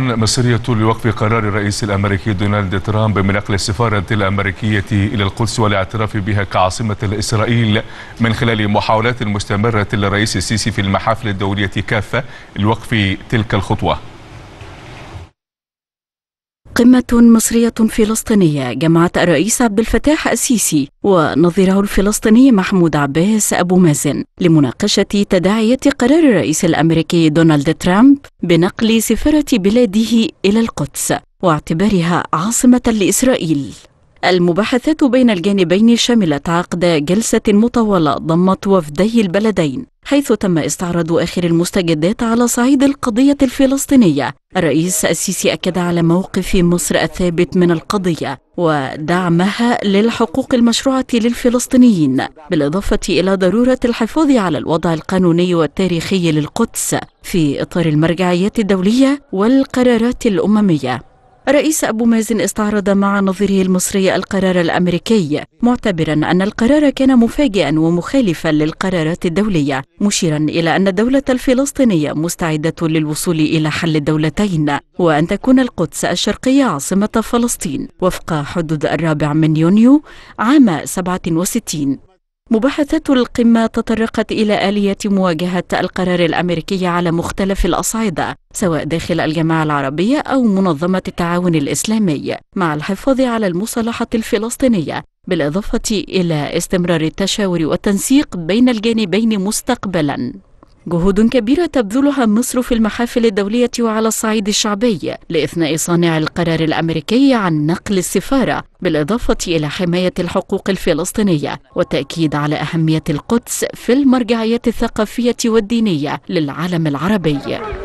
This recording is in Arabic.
مصرية لوقف قرار الرئيس الأمريكي دونالد ترامب من نقل السفارة الأمريكية إلى القدس والاعتراف بها كعاصمة لاسرائيل من خلال محاولات مستمرة للرئيس السيسي في المحافل الدولية كافة لوقف تلك الخطوة قمة مصرية فلسطينية جمعت الرئيس عبد الفتاح السيسي ونظيره الفلسطيني محمود عباس أبو مازن لمناقشة تداعيات قرار الرئيس الأمريكي دونالد ترامب بنقل سفارة بلاده إلى القدس واعتبارها عاصمة لإسرائيل المباحثات بين الجانبين شملت عقد جلسة مطولة ضمت وفدي البلدين حيث تم استعراض آخر المستجدات على صعيد القضية الفلسطينية الرئيس السيسي أكد على موقف مصر الثابت من القضية ودعمها للحقوق المشروعة للفلسطينيين بالإضافة إلى ضرورة الحفاظ على الوضع القانوني والتاريخي للقدس في إطار المرجعيات الدولية والقرارات الأممية الرئيس أبو مازن استعرض مع نظيره المصري القرار الأمريكي معتبرا أن القرار كان مفاجئا ومخالفا للقرارات الدولية مشيرا إلى أن الدولة الفلسطينية مستعدة للوصول إلى حل الدولتين وأن تكون القدس الشرقية عاصمة فلسطين وفق حدود الرابع من يونيو عام 67 مباحثات القمة تطرقت إلى آلية مواجهة القرار الأمريكي على مختلف الأصعدة سواء داخل الجماعة العربية أو منظمة التعاون الإسلامي مع الحفاظ على المصالحة الفلسطينية بالإضافة إلى استمرار التشاور والتنسيق بين الجانبين مستقبلاً جهود كبيرة تبذلها مصر في المحافل الدولية وعلى الصعيد الشعبي لإثناء صانع القرار الأمريكي عن نقل السفارة بالإضافة إلى حماية الحقوق الفلسطينية والتأكيد على أهمية القدس في المرجعية الثقافية والدينية للعالم العربي